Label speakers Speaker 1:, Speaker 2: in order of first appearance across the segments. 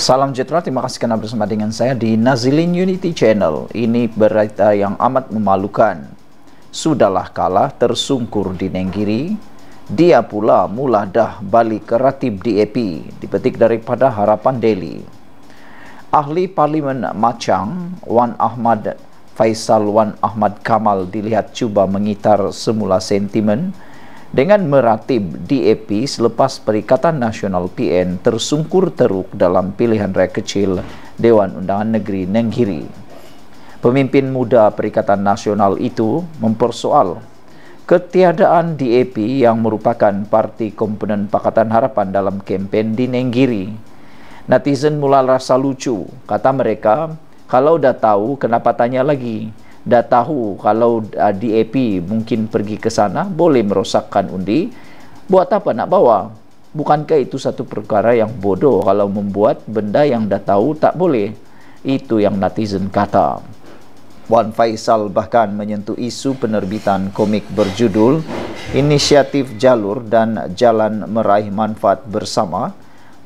Speaker 1: Salam sejahtera, terima kasih kerana bersama dengan saya di Nazilin Unity Channel. Ini berita yang amat memalukan. Sudahlah kalah tersungkur di Nenggiri, dia pula mula dah balik ke Ratib DAP, dipetik daripada Harapan Delhi. Ahli Parlimen Macang, Wan Ahmad Faisal Wan Ahmad Kamal dilihat cuba mengitar semula sentimen dengan meratib DAP selepas Perikatan Nasional PN tersungkur teruk dalam pilihan raya kecil Dewan Undangan Negeri Nenggiri. Pemimpin muda Perikatan Nasional itu mempersoal ketiadaan DAP yang merupakan parti komponen Pakatan Harapan dalam kempen di Nenggiri. Netizen mula rasa lucu, kata mereka, kalau dah tahu kenapa tanya lagi? dah tahu kalau uh, DAP mungkin pergi ke sana boleh merosakkan undi buat apa nak bawa bukankah itu satu perkara yang bodoh kalau membuat benda yang dah tahu tak boleh itu yang netizen kata Wan Faisal bahkan menyentuh isu penerbitan komik berjudul Inisiatif Jalur dan Jalan Meraih Manfaat Bersama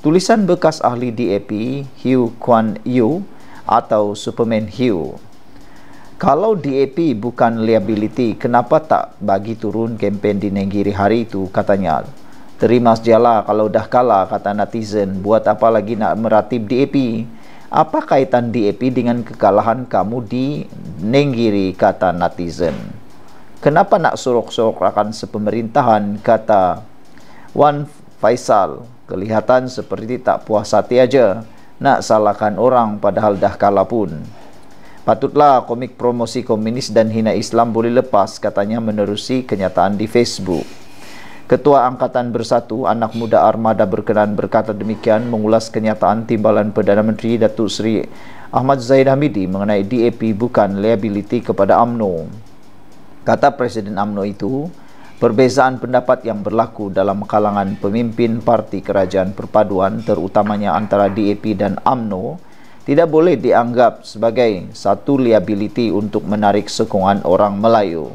Speaker 1: tulisan bekas ahli DAP Hugh Kwan Yu atau Superman Hugh kalau DAP bukan liability, kenapa tak bagi turun kempen di Negeri hari itu katanya. Terima sajalah kalau dah kalah kata netizen, buat apa lagi nak meratib DAP. Apa kaitan DAP dengan kekalahan kamu di Negeri kata netizen. Kenapa nak sorok-sorok akan sepemerintahan kata Wan Faisal. Kelihatan seperti tak puas hati aja nak salahkan orang padahal dah kalah pun. Patutlah komik promosi komunis dan hina Islam boleh lepas katanya menerusi kenyataan di Facebook. Ketua Angkatan Bersatu, anak muda armada berkenan berkata demikian mengulas kenyataan timbalan Perdana Menteri Datuk Seri Ahmad Zahid Hamidi mengenai DAP bukan liability kepada AMNO. Kata Presiden AMNO itu, perbezaan pendapat yang berlaku dalam kalangan pemimpin Parti Kerajaan Perpaduan terutamanya antara DAP dan AMNO tidak boleh dianggap sebagai satu liability untuk menarik sokongan orang Melayu.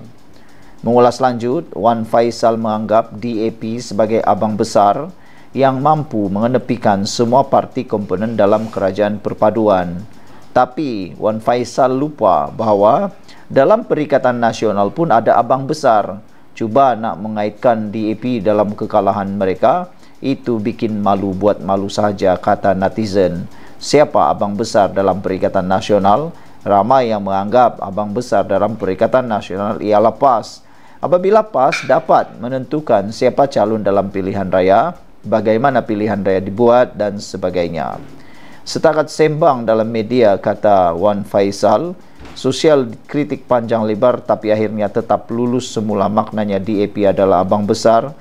Speaker 1: Mengulas lanjut, Wan Faisal menganggap DAP sebagai abang besar yang mampu mengenepikan semua parti komponen dalam kerajaan perpaduan. Tapi Wan Faisal lupa bahawa dalam perikatan nasional pun ada abang besar. Cuba nak mengaitkan DAP dalam kekalahan mereka, itu bikin malu buat malu saja kata netizen siapa abang besar dalam Perikatan Nasional. Ramai yang menganggap abang besar dalam Perikatan Nasional ialah PAS. Apabila PAS dapat menentukan siapa calon dalam pilihan raya, bagaimana pilihan raya dibuat dan sebagainya. Setakat sembang dalam media kata Wan Faisal, sosial kritik panjang lebar tapi akhirnya tetap lulus semula maknanya DAP adalah abang besar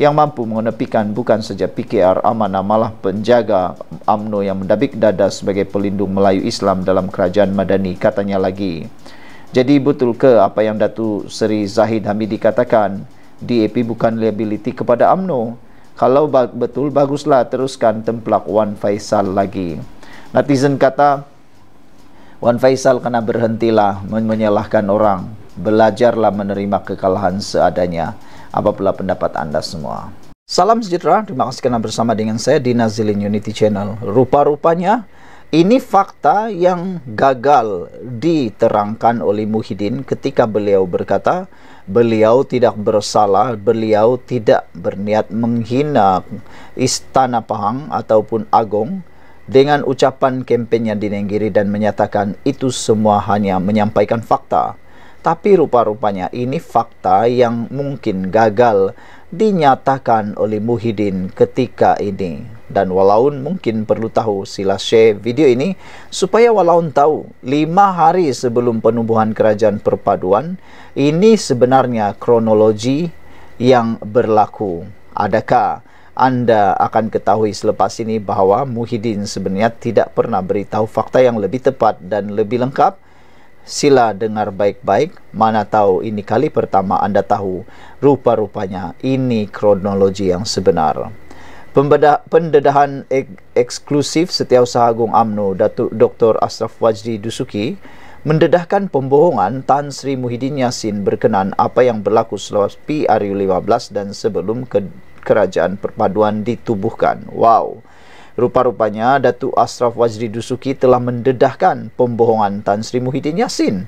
Speaker 1: yang mampu mengenepikan bukan saja PKR amanah malah penjaga UMNO yang mendabik dada sebagai pelindung Melayu Islam dalam kerajaan Madani katanya lagi. Jadi betul ke apa yang Datu Seri Zahid Hamidi katakan DAP bukan liability kepada UMNO? Kalau betul baguslah teruskan templak Wan Faisal lagi. Netizen kata Wan Faisal kena berhentilah menyalahkan orang. Belajarlah menerima kekalahan seadanya apapun pendapat anda semua. Salam sejahtera, terima kasih kerana bersama dengan saya di Nazilin Unity Channel. Rupa-rupanya ini fakta yang gagal diterangkan oleh Muhyiddin ketika beliau berkata beliau tidak bersalah, beliau tidak berniat menghina Istana Pahang ataupun Agong dengan ucapan kempennya di Nenggiri dan menyatakan itu semua hanya menyampaikan fakta tapi rupa-rupanya ini fakta yang mungkin gagal dinyatakan oleh Muhyiddin ketika ini dan walaupun mungkin perlu tahu sila share video ini supaya walaupun tahu lima hari sebelum penubuhan kerajaan perpaduan ini sebenarnya kronologi yang berlaku adakah anda akan ketahui selepas ini bahawa Muhyiddin sebenarnya tidak pernah beritahu fakta yang lebih tepat dan lebih lengkap sila dengar baik-baik. Mana tahu ini kali pertama anda tahu rupa-rupanya ini kronologi yang sebenar. Pembeda pendedahan ek eksklusif Setiausaha Agung UMNO Datuk Dr. Asraf Wajdi Dusuki mendedahkan pembohongan Tan Sri Muhyiddin Yassin berkenaan apa yang berlaku selepas PRU 15 dan sebelum ke kerajaan perpaduan ditubuhkan. Wow! Rupa-rupanya Datuk Ashraf Wazri Dusuki telah mendedahkan pembohongan Tan Sri Muhyiddin Yassin.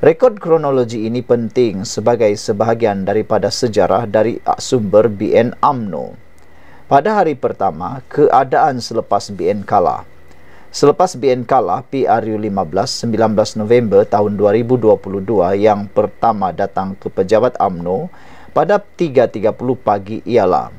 Speaker 1: Rekod kronologi ini penting sebagai sebahagian daripada sejarah dari sumber BN AMNO. Pada hari pertama, keadaan selepas BN kalah. Selepas BN kalah, PRU 15 19 November tahun 2022 yang pertama datang ke pejabat AMNO pada 3.30 pagi ialah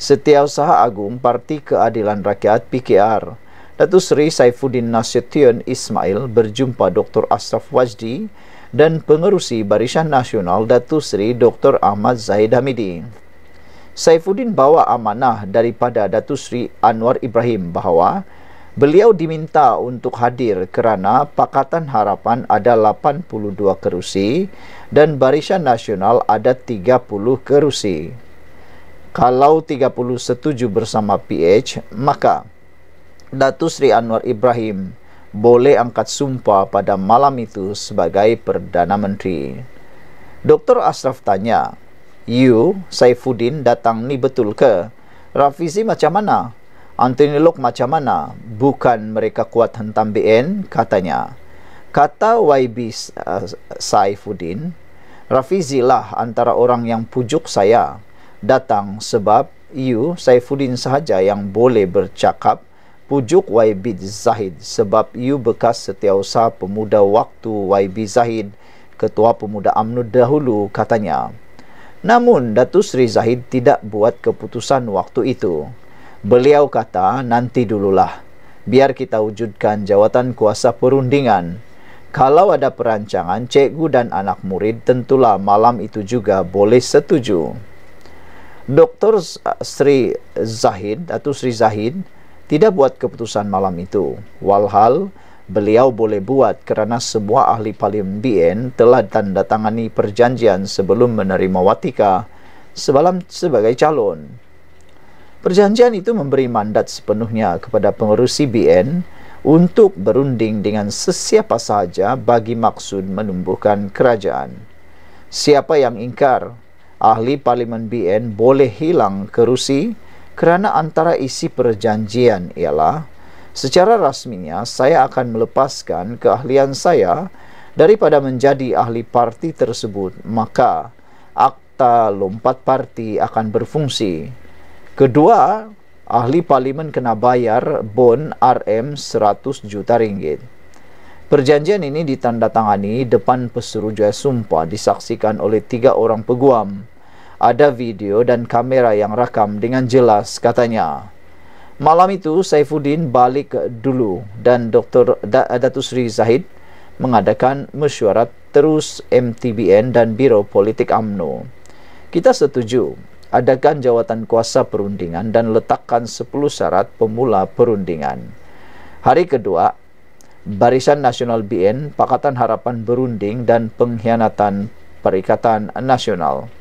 Speaker 1: Setiausaha Agung Parti Keadilan Rakyat PKR Datuk Seri Saifuddin Nasution Ismail berjumpa Dr. Asraf Wajdi dan Pengerusi Barisan Nasional Datuk Seri Dr. Ahmad Zahid Hamidi. Saifuddin bawa amanah daripada Datuk Seri Anwar Ibrahim bahawa beliau diminta untuk hadir kerana Pakatan Harapan ada 82 kerusi dan Barisan Nasional ada 30 kerusi kalau 30 setuju bersama PH maka Datu Sri Anwar Ibrahim boleh angkat sumpah pada malam itu sebagai Perdana Menteri Dr. Asraf tanya You, Saifuddin datang ni betul ke? Rafizi macam mana? Anthony Lok macam mana? Bukan mereka kuat hentam BN katanya Kata YB uh, Saifuddin Rafizi lah antara orang yang pujuk saya datang sebab you Saifuddin sahaja yang boleh bercakap pujuk YB Zahid sebab you bekas setiausaha pemuda waktu YB Zahid ketua pemuda UMNO dahulu katanya namun Datu Sri Zahid tidak buat keputusan waktu itu beliau kata nanti dululah biar kita wujudkan jawatan kuasa perundingan kalau ada perancangan cikgu dan anak murid tentulah malam itu juga boleh setuju Dr. Sri Zahid atau Sri Zahid tidak buat keputusan malam itu. Walhal, beliau boleh buat kerana semua ahli paling BN telah tanda tangani perjanjian sebelum menerima Watika sebalam sebagai calon. Perjanjian itu memberi mandat sepenuhnya kepada pengurusi BN untuk berunding dengan sesiapa sahaja bagi maksud menumbuhkan kerajaan. Siapa yang ingkar, ahli parlimen BN boleh hilang kerusi kerana antara isi perjanjian ialah secara rasminya saya akan melepaskan keahlian saya daripada menjadi ahli parti tersebut maka akta lompat parti akan berfungsi kedua ahli parlimen kena bayar bon RM 100 juta ringgit perjanjian ini ditandatangani depan pesuruhjaya sumpah disaksikan oleh tiga orang peguam ada video dan kamera yang rakam dengan jelas katanya. Malam itu Saifuddin balik dulu dan Dr. Datu Sri Zahid mengadakan mesyuarat terus MTBN dan Biro Politik AMNO. Kita setuju, adakan jawatan kuasa perundingan dan letakkan 10 syarat pemula perundingan. Hari kedua, Barisan Nasional BN, Pakatan Harapan Berunding dan Pengkhianatan Perikatan Nasional.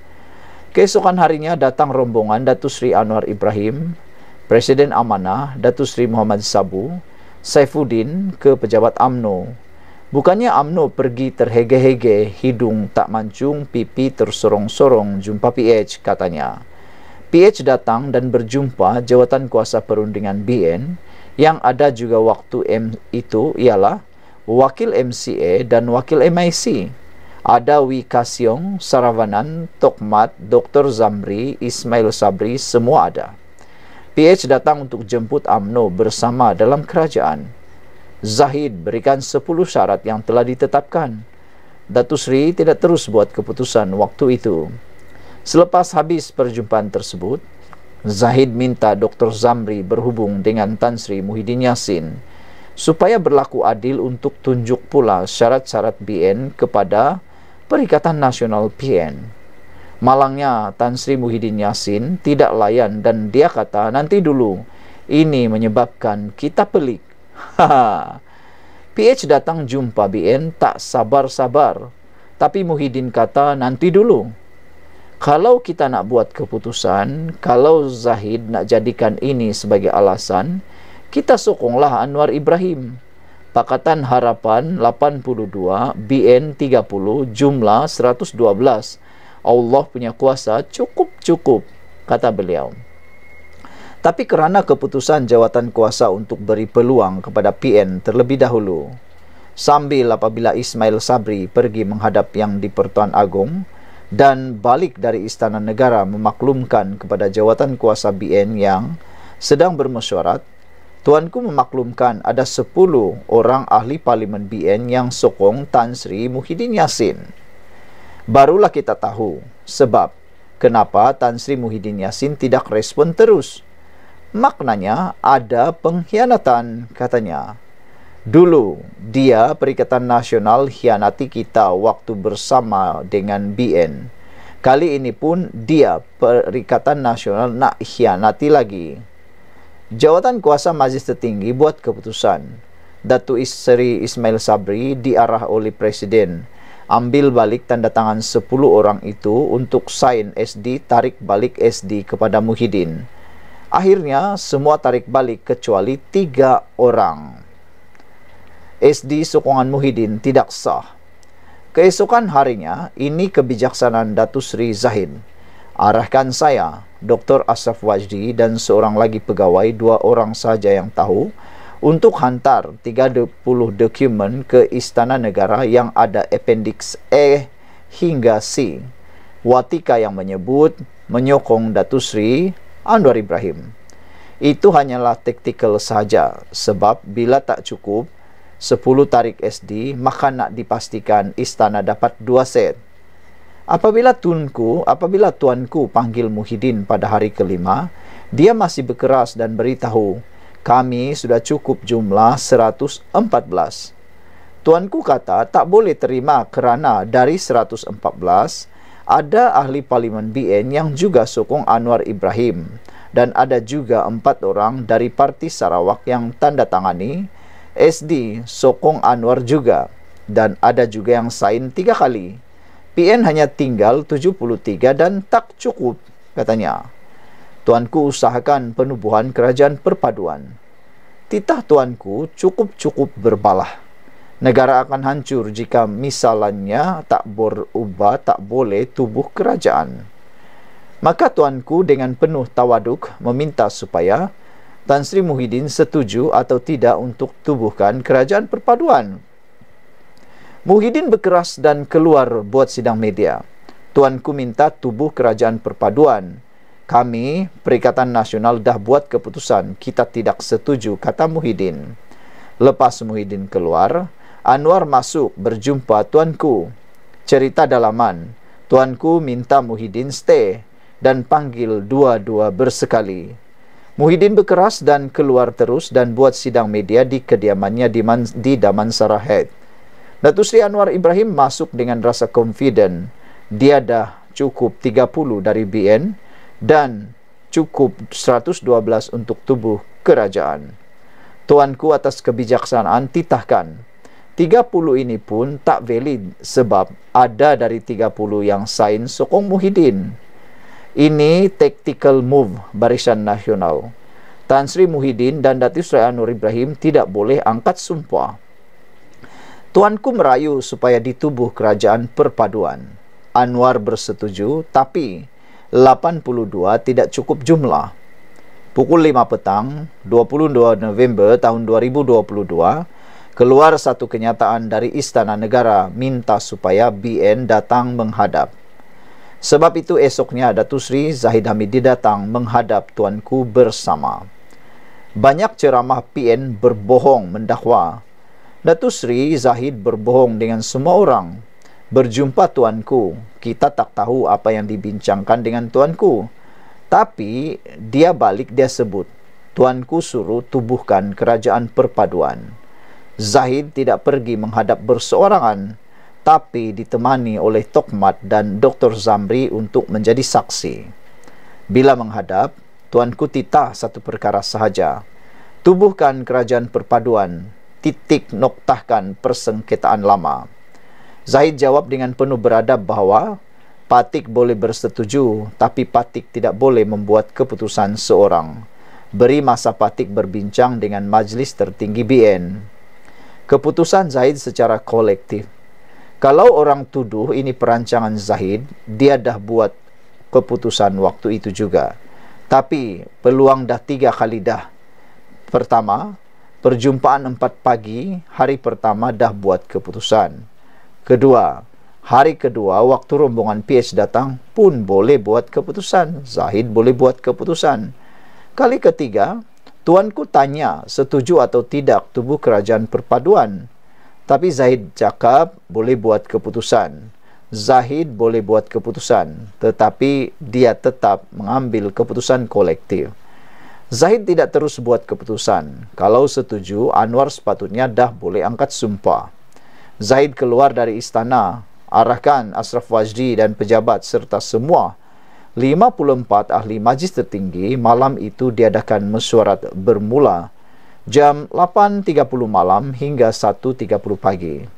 Speaker 1: Keesokan harinya datang rombongan Datu Sri Anwar Ibrahim, Presiden Amanah, Datu Sri Muhammad Sabu, Saifuddin ke pejabat AMNO. Bukannya AMNO pergi terhege-hege, hidung tak mancung, pipi tersorong-sorong jumpa PH katanya. PH datang dan berjumpa jawatan kuasa perundingan BN yang ada juga waktu M itu ialah Wakil MCA dan Wakil MIC ada Wikasyong, Saravanan, Tokmat, Dr. Zamri, Ismail Sabri, semua ada. PH datang untuk jemput Amno bersama dalam kerajaan. Zahid berikan 10 syarat yang telah ditetapkan. Datu Sri tidak terus buat keputusan waktu itu. Selepas habis perjumpaan tersebut, Zahid minta Dr. Zamri berhubung dengan Tan Sri Muhyiddin Yassin supaya berlaku adil untuk tunjuk pula syarat-syarat BN kepada Perikatan Nasional PN. Malangnya Tan Sri Muhyiddin Yassin tidak layan dan dia kata nanti dulu. Ini menyebabkan kita pelik. PH datang jumpa BN tak sabar-sabar. Tapi Muhyiddin kata nanti dulu. Kalau kita nak buat keputusan, kalau Zahid nak jadikan ini sebagai alasan, kita sokonglah Anwar Ibrahim. Pakatan Harapan 82 BN 30 jumlah 112 Allah punya kuasa cukup-cukup kata beliau tapi kerana keputusan jawatan kuasa untuk beri peluang kepada PN terlebih dahulu sambil apabila Ismail Sabri pergi menghadap yang di Pertuan Agong dan balik dari Istana Negara memaklumkan kepada jawatan kuasa BN yang sedang bermesyuarat Tuanku memaklumkan ada 10 orang ahli parlimen BN yang sokong Tan Sri Muhyiddin Yassin. Barulah kita tahu sebab kenapa Tan Sri Muhyiddin Yassin tidak respon terus. Maknanya ada pengkhianatan katanya. Dulu dia Perikatan Nasional hianati kita waktu bersama dengan BN. Kali ini pun dia Perikatan Nasional nak hianati lagi. Jawatan Kuasa Majlis Tertinggi buat keputusan Datu Isri Ismail Sabri diarah oleh Presiden ambil balik tanda tangan 10 orang itu untuk sign SD tarik balik SD kepada Muhyiddin. Akhirnya semua tarik balik kecuali 3 orang. SD sokongan Muhyiddin tidak sah. Keesokan harinya ini kebijaksanaan Datu Sri Zahid. Arahkan saya, Dr. Asaf Wajdi dan seorang lagi pegawai, dua orang sahaja yang tahu, untuk hantar 30 dokumen ke Istana Negara yang ada Appendix A hingga C. Watika yang menyebut menyokong Datu Sri Anwar Ibrahim. Itu hanyalah taktikal saja sebab bila tak cukup 10 tarik SD maka nak dipastikan istana dapat 2 set. Apabila tunku, apabila tuanku panggil Muhyiddin pada hari kelima, dia masih berkeras dan beritahu, kami sudah cukup jumlah 114. Tuanku kata tak boleh terima kerana dari 114, ada ahli parlimen BN yang juga sokong Anwar Ibrahim dan ada juga empat orang dari parti Sarawak yang tanda tangani SD sokong Anwar juga dan ada juga yang sign tiga kali. PN hanya tinggal 73 dan tak cukup, katanya. Tuanku usahakan penubuhan kerajaan perpaduan. Titah tuanku cukup-cukup berbalah. Negara akan hancur jika misalannya tak berubah, tak boleh tubuh kerajaan. Maka tuanku dengan penuh tawaduk meminta supaya Tan Sri Muhyiddin setuju atau tidak untuk tubuhkan kerajaan perpaduan Muhyiddin berkeras dan keluar buat sidang media. Tuanku minta tubuh kerajaan perpaduan. Kami, Perikatan Nasional dah buat keputusan, kita tidak setuju, kata Muhyiddin. Lepas Muhyiddin keluar, Anwar masuk berjumpa tuanku. Cerita dalaman, tuanku minta Muhyiddin stay dan panggil dua-dua bersekali. Muhyiddin berkeras dan keluar terus dan buat sidang media di kediamannya di, di Damansara Head. Datuk Sri Anwar Ibrahim masuk dengan rasa confident. Dia dah cukup 30 dari BN dan cukup 112 untuk tubuh kerajaan. Tuanku atas kebijaksanaan titahkan. 30 ini pun tak valid sebab ada dari 30 yang sain sokong Muhyiddin. Ini tactical move Barisan Nasional. Tan Sri Muhyiddin dan Datuk Sri Anwar Ibrahim tidak boleh angkat sumpah. Tuanku merayu supaya ditubuh kerajaan perpaduan. Anwar bersetuju, tapi 82 tidak cukup jumlah. Pukul 5 petang, 22 November tahun 2022, keluar satu kenyataan dari Istana Negara minta supaya BN datang menghadap. Sebab itu esoknya Datusri Zahid Hamidi datang menghadap tuanku bersama. Banyak ceramah PN berbohong mendakwa Datu Sri Zahid berbohong dengan semua orang. Berjumpa tuanku, kita tak tahu apa yang dibincangkan dengan tuanku. Tapi dia balik dia sebut, tuanku suruh tubuhkan kerajaan perpaduan. Zahid tidak pergi menghadap berseorangan, tapi ditemani oleh Tokmat dan Dr. Zamri untuk menjadi saksi. Bila menghadap, tuanku titah satu perkara sahaja. Tubuhkan kerajaan perpaduan titik noktahkan persengketaan lama. Zahid jawab dengan penuh beradab bahawa Patik boleh bersetuju tapi Patik tidak boleh membuat keputusan seorang. Beri masa Patik berbincang dengan majlis tertinggi BN. Keputusan Zahid secara kolektif. Kalau orang tuduh ini perancangan Zahid, dia dah buat keputusan waktu itu juga. Tapi peluang dah tiga kali dah. Pertama, perjumpaan empat pagi hari pertama dah buat keputusan. Kedua, hari kedua waktu rombongan PH datang pun boleh buat keputusan. Zahid boleh buat keputusan. Kali ketiga, tuanku tanya setuju atau tidak tubuh kerajaan perpaduan. Tapi Zahid cakap boleh buat keputusan. Zahid boleh buat keputusan, tetapi dia tetap mengambil keputusan kolektif. Zahid tidak terus buat keputusan. Kalau setuju, Anwar sepatutnya dah boleh angkat sumpah. Zahid keluar dari istana, arahkan Asraf Wajdi dan pejabat serta semua 54 ahli majlis tertinggi malam itu diadakan mesyuarat bermula jam 8.30 malam hingga 1.30 pagi.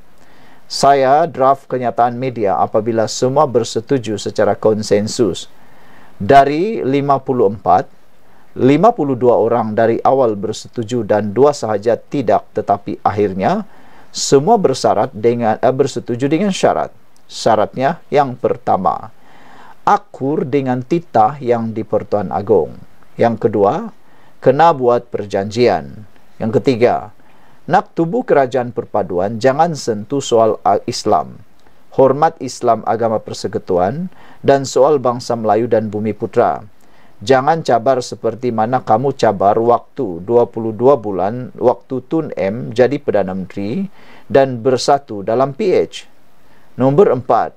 Speaker 1: Saya draft kenyataan media apabila semua bersetuju secara konsensus. Dari 54, 52 orang dari awal bersetuju dan dua sahaja tidak tetapi akhirnya semua bersyarat dengan eh, bersetuju dengan syarat. Syaratnya yang pertama, akur dengan titah yang di Pertuan Agong. Yang kedua, kena buat perjanjian. Yang ketiga, nak tubuh kerajaan perpaduan jangan sentuh soal Islam. Hormat Islam agama persekutuan dan soal bangsa Melayu dan bumi putra jangan cabar seperti mana kamu cabar waktu 22 bulan waktu Tun M jadi Perdana Menteri dan bersatu dalam PH. Nombor empat,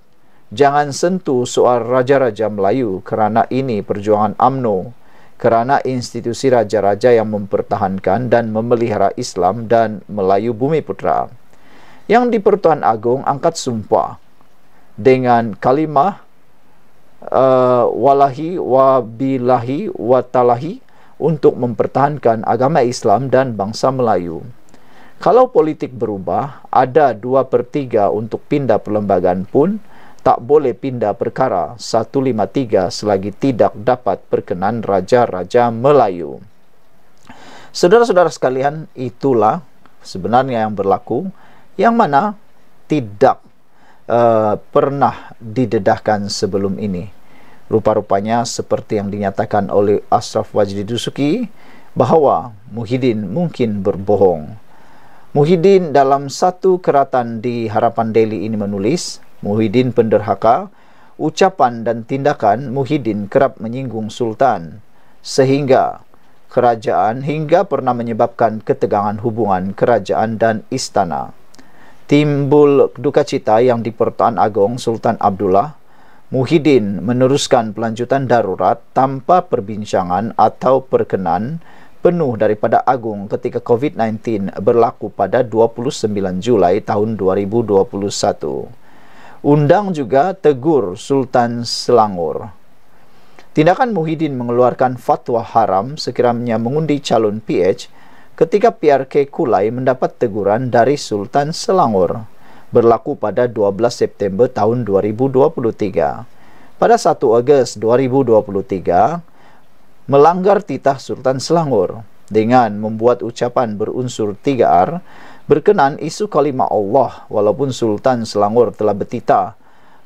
Speaker 1: jangan sentuh soal Raja-Raja Melayu kerana ini perjuangan AMNO kerana institusi Raja-Raja yang mempertahankan dan memelihara Islam dan Melayu Bumi Putra. Yang di Pertuan Agong angkat sumpah dengan kalimah uh, walahi wabilahi watalahi untuk mempertahankan agama Islam dan bangsa Melayu. Kalau politik berubah, ada dua per 3 untuk pindah perlembagaan pun tak boleh pindah perkara 153 selagi tidak dapat perkenan Raja-Raja Melayu. Saudara-saudara sekalian, itulah sebenarnya yang berlaku yang mana tidak Eh, pernah didedahkan sebelum ini. Rupa-rupanya seperti yang dinyatakan oleh Asraf Wajdi Dusuki bahawa Muhyiddin mungkin berbohong. Muhyiddin dalam satu keratan di Harapan Daily ini menulis, Muhyiddin penderhaka, ucapan dan tindakan Muhyiddin kerap menyinggung Sultan sehingga kerajaan hingga pernah menyebabkan ketegangan hubungan kerajaan dan istana timbul duka cita yang di Pertuan Agong Sultan Abdullah Muhyiddin meneruskan pelanjutan darurat tanpa perbincangan atau perkenan penuh daripada Agung ketika COVID-19 berlaku pada 29 Julai tahun 2021. Undang juga tegur Sultan Selangor. Tindakan Muhyiddin mengeluarkan fatwa haram sekiranya mengundi calon PH ketika PRK Kulai mendapat teguran dari Sultan Selangor berlaku pada 12 September tahun 2023. Pada 1 Ogos 2023, melanggar titah Sultan Selangor dengan membuat ucapan berunsur 3R berkenan isu kalimah Allah walaupun Sultan Selangor telah bertitah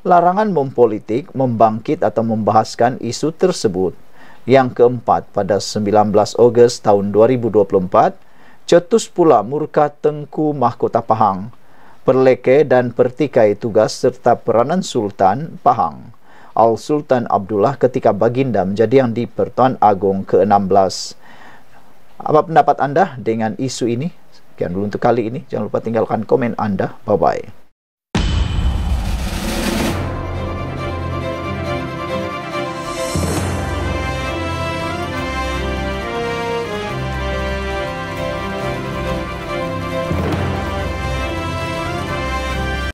Speaker 1: larangan mempolitik membangkit atau membahaskan isu tersebut yang keempat pada 19 Ogos tahun 2024, cetus pula murka Tengku Mahkota Pahang, perleke dan pertikai tugas serta peranan Sultan Pahang. Al-Sultan Abdullah ketika baginda menjadi yang di Pertuan Agong ke-16. Apa pendapat anda dengan isu ini? Sekian dulu untuk kali ini. Jangan lupa tinggalkan komen anda. Bye-bye.